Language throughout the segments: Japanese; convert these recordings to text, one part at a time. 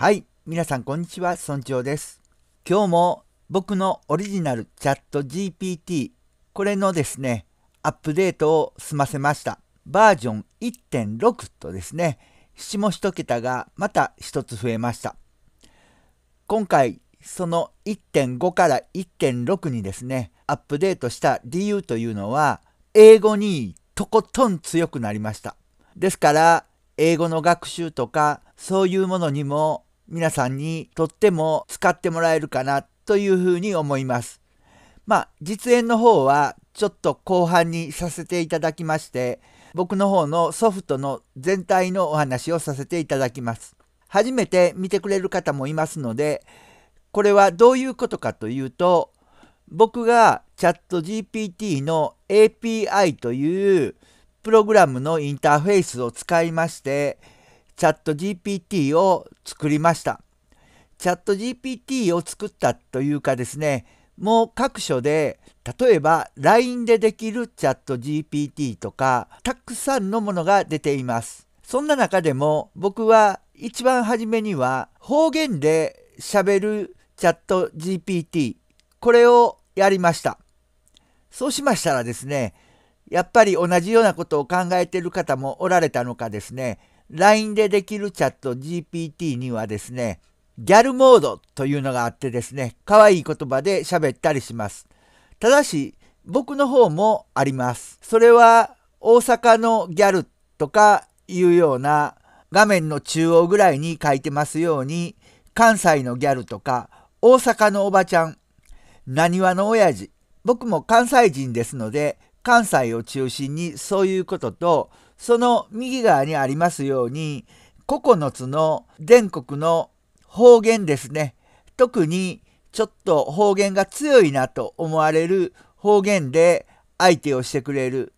はい、皆さんこんにちは、村長です。今日も僕のオリジナルチャット GPT、これのですね、アップデートを済ませました。バージョン1.6とですね、下も桁がまた1つ増えました。今回、その1.5から1.6にですね、アップデートした理由というのは、英語にとことん強くなりました。ですから、英語の学習とか、そういうものにも皆さんにとっても使ってもらえるかなというふうに思います。まあ、実演の方はちょっと後半にさせていただきまして、僕の方のソフトの全体のお話をさせていただきます。初めて見てくれる方もいますので、これはどういうことかというと、僕がチャット GPT の API というプログラムのインターフェースを使いまして、チャット GPT を作りました。チャット GPT を作ったというかですね、もう各所で例えば LINE でできるチャット GPT とかたくさんのものが出ています。そんな中でも僕は一番初めには方言でしゃべるチャット GPT これをやりました。そうしましたらですねやっぱり同じようなことを考えている方もおられたのかですね LINE でできるチャット GPT にはですね、ギャルモードというのがあってですね、可愛い言葉で喋ったりします。ただし、僕の方もあります。それは大阪のギャルとかいうような画面の中央ぐらいに書いてますように、関西のギャルとか、大阪のおばちゃん、なにわの親父、僕も関西人ですので、関西を中心にそういうことと、その右側にありますように9つの全国の方言ですね特にちょっと方言が強いなと思われる方言で相手をしてくれる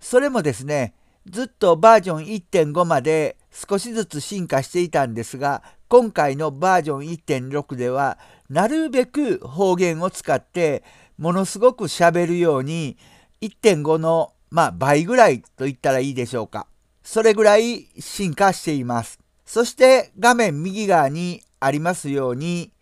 それもですねずっとバージョン1.5まで少しずつ進化していたんですが今回のバージョン1.6ではなるべく方言を使ってものすごくしゃべるように1.5のまあ倍ぐらいと言ったらいいでしょうか。それぐらい進化しています。そして画面右側にありますように、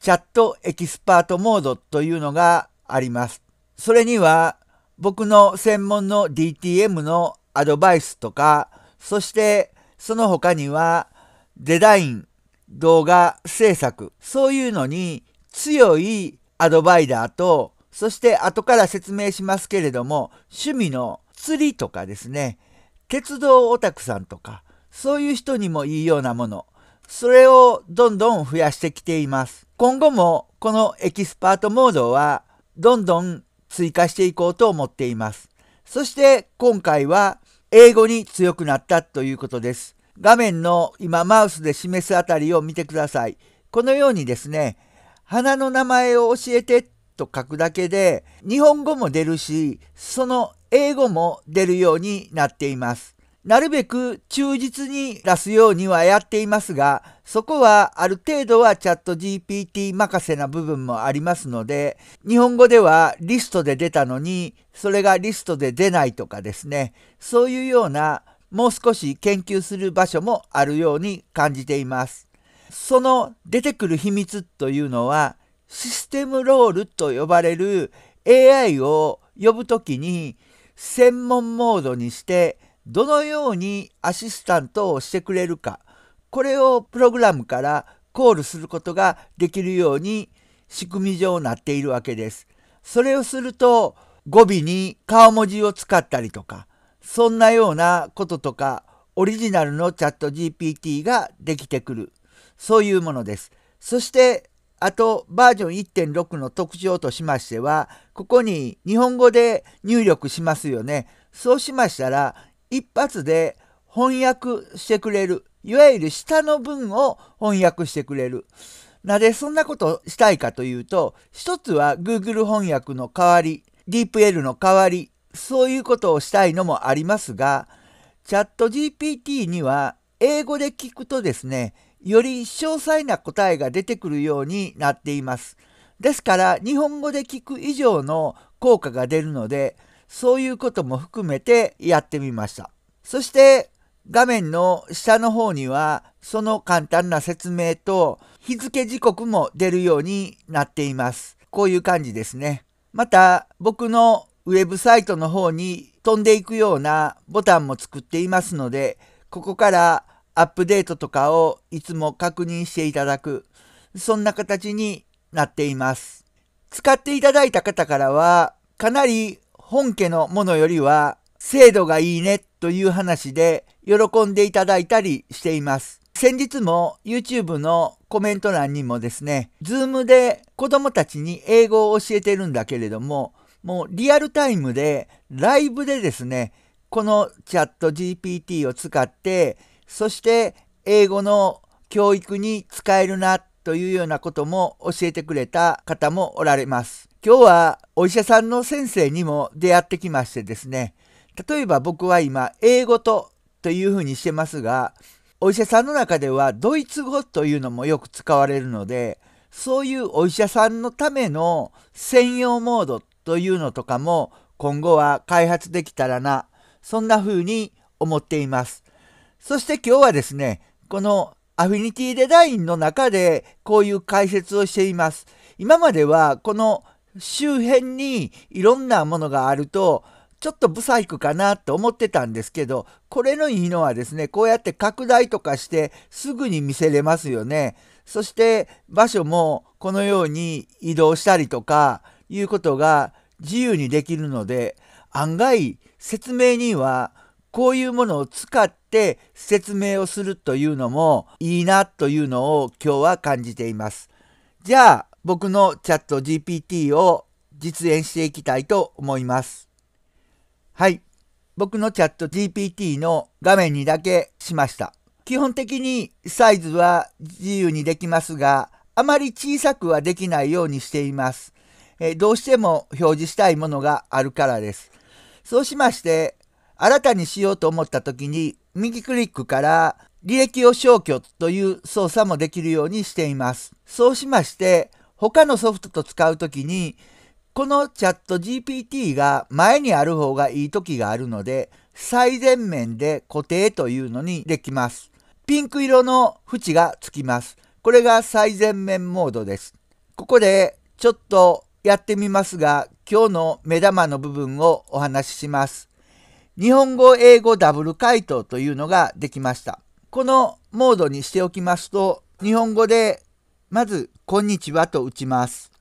チャットエキスパートモードというのがあります。それには僕の専門の DTM のアドバイスとか、そしてその他にはデザイン、動画制作、そういうのに強いアドバイザーとそして後から説明しますけれども、趣味の釣りとかですね、鉄道オタクさんとか、そういう人にもいいようなもの、それをどんどん増やしてきています。今後もこのエキスパートモードはどんどん追加していこうと思っています。そして今回は英語に強くなったということです。画面の今マウスで示すあたりを見てください。このようにですね、花の名前を教えてと書くだけで、日本語も出るし、その英語も出るようになっています。なるべく忠実に出すようにはやっていますが、そこはある程度はチャット GPT 任せな部分もありますので、日本語ではリストで出たのに、それがリストで出ないとかですね、そういうようなもう少し研究する場所もあるように感じています。その出てくる秘密というのは、システムロールと呼ばれる AI を呼ぶときに専門モードにしてどのようにアシスタントをしてくれるかこれをプログラムからコールすることができるように仕組み上なっているわけです。それをすると語尾に顔文字を使ったりとかそんなようなこととかオリジナルのチャット GPT ができてくるそういうものです。そしてあとバージョン1.6の特徴としましては、ここに日本語で入力しますよね。そうしましたら、一発で翻訳してくれる。いわゆる下の文を翻訳してくれる。なぜそんなことしたいかというと、一つは Google 翻訳の代わり、DeepL の代わり、そういうことをしたいのもありますが、チャット GPT には英語で聞くとですね、より詳細な答えが出てくるようになっています。ですから日本語で聞く以上の効果が出るのでそういうことも含めてやってみました。そして画面の下の方にはその簡単な説明と日付時刻も出るようになっています。こういう感じですね。また僕のウェブサイトの方に飛んでいくようなボタンも作っていますのでここからアップデートとかをいつも確認していただく、そんな形になっています。使っていただいた方からは、かなり本家のものよりは精度がいいねという話で喜んでいただいたりしています。先日も YouTube のコメント欄にもですね、Zoom で子供たちに英語を教えてるんだけれども、もうリアルタイムでライブでですね、このチャット GPT を使ってそして英語の教育に使えるなというようなことも教えてくれた方もおられます。今日はお医者さんの先生にも出会ってきましてですね、例えば僕は今英語とというふうにしてますが、お医者さんの中ではドイツ語というのもよく使われるので、そういうお医者さんのための専用モードというのとかも今後は開発できたらな、そんな風に思っています。そして今日はですね、このアフィニティデザインの中でこういう解説をしています。今まではこの周辺にいろんなものがあるとちょっとブサ工かなと思ってたんですけどこれのいいのはですねこうやって拡大とかしてすぐに見せれますよね。そして場所もこのように移動したりとかいうことが自由にできるので案外説明にはこういうものを使って説明をするというのもいいなというのを今日は感じています。じゃあ僕のチャット GPT を実演していきたいと思います。はい。僕のチャット GPT の画面にだけしました。基本的にサイズは自由にできますが、あまり小さくはできないようにしています。えどうしても表示したいものがあるからです。そうしまして、新たにしようと思った時に右クリックから履歴を消去という操作もできるようにしています。そうしまして他のソフトと使う時にこのチャット GPT が前にある方がいい時があるので最前面で固定というのにできます。ピンク色の縁がつきます。これが最前面モードです。ここでちょっとやってみますが今日の目玉の部分をお話しします。日本語英語ダブル回答というのができました。このモードにしておきますと、日本語でまず、こんにちはと打ちます。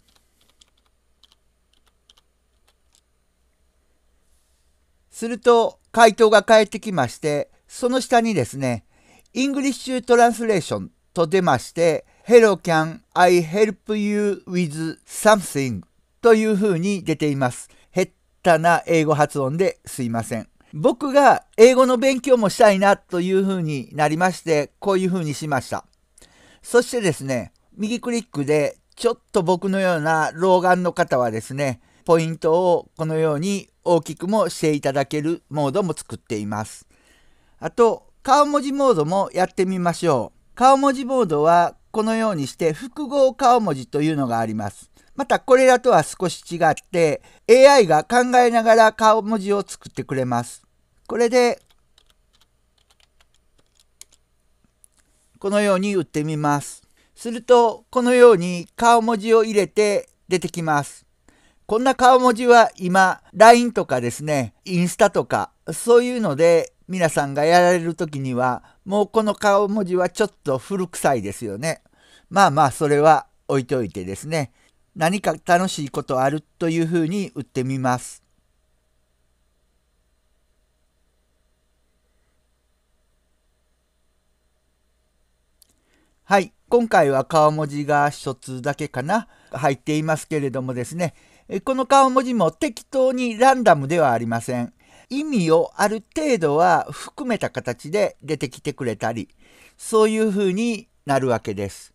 すると、回答が返ってきまして、その下にですね、English Translation と出まして、Hello, can I help you with something? というふうに出ています。へったな英語発音ですいません。僕が英語の勉強もしたいなというふうになりまして、こういうふうにしました。そしてですね、右クリックで、ちょっと僕のような老眼の方はですね、ポイントをこのように大きくもしていただけるモードも作っています。あと、顔文字モードもやってみましょう。顔文字モードはこのようにして複合顔文字というのがあります。またこれらとは少し違って AI が考えながら顔文字を作ってくれます。これでこのように打ってみます。するとこのように顔文字を入れて出てきます。こんな顔文字は今 LINE とかですね、インスタとかそういうので皆さんがやられる時にはもうこの顔文字はちょっと古臭いですよね。まあまあそれは置いといてですね。何か楽しいことあるというふうに打ってみます。はい、今回は顔文字が一つだけかな入っていますけれどもですね、この顔文字も適当にランダムではありません。意味をある程度は含めた形で出てきてくれたり、そういうふうになるわけです。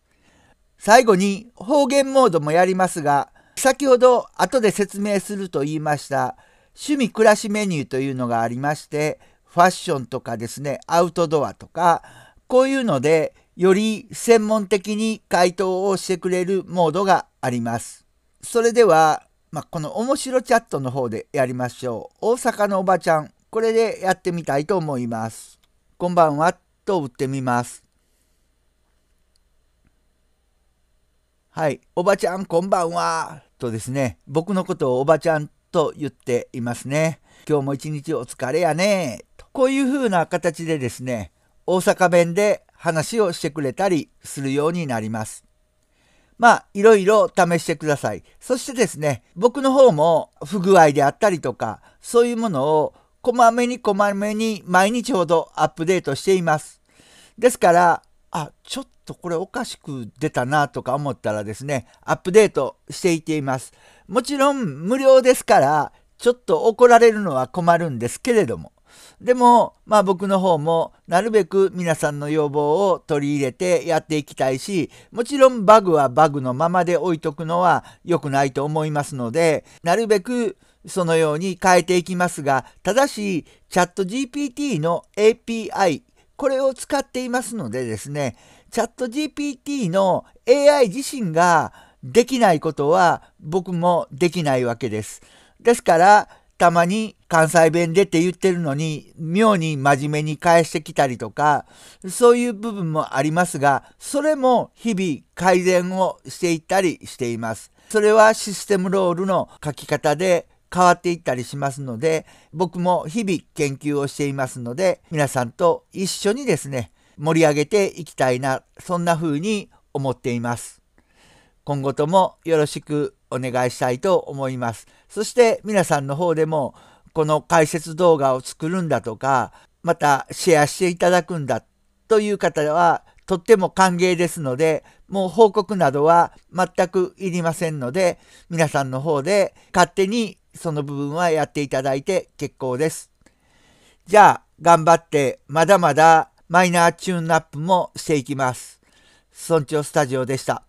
最後に方言モードもやりますが、先ほど後で説明すると言いました趣味暮らしメニューというのがありまして、ファッションとかですね、アウトドアとか、こういうのでより専門的に回答をしてくれるモードがあります。それでは、まあ、この面白チャットの方でやりましょう。大阪のおばちゃん、これでやってみたいと思います。こんばんは、と打ってみます。はい、おばちゃんこんばんは、とですね、僕のことをおばちゃんと言っていますね。今日も一日お疲れやね、と。こういう風な形でですね、大阪弁で話をしてくれたりするようになります。まあ、いろいろ試してください。そしてですね、僕の方も不具合であったりとか、そういうものをこまめにこまめに毎日ほどアップデートしています。ですから、あちょっとこれおかしく出たなとか思ったらですねアップデートしていっていますもちろん無料ですからちょっと怒られるのは困るんですけれどもでもまあ僕の方もなるべく皆さんの要望を取り入れてやっていきたいしもちろんバグはバグのままで置いとくのは良くないと思いますのでなるべくそのように変えていきますがただしチャット GPT の API これを使っていますのでですね、チャット GPT の AI 自身ができないことは僕もできないわけです。ですから、たまに関西弁でって言ってるのに、妙に真面目に返してきたりとか、そういう部分もありますが、それも日々改善をしていったりしています。それはシステムロールの書き方で変わっていったりしますので、僕も日々研究をしていますので、皆さんと一緒にですね、盛り上げていきたいな、そんな風に思っています。今後ともよろしくお願いしたいと思います。そして皆さんの方でも、この解説動画を作るんだとか、またシェアしていただくんだという方は、とっても歓迎ですので、もう報告などは全くいりませんので、皆さんの方で勝手にその部分はやっていただいて結構です。じゃあ、頑張って、まだまだマイナーチューンナップもしていきます。村長スタジオでした。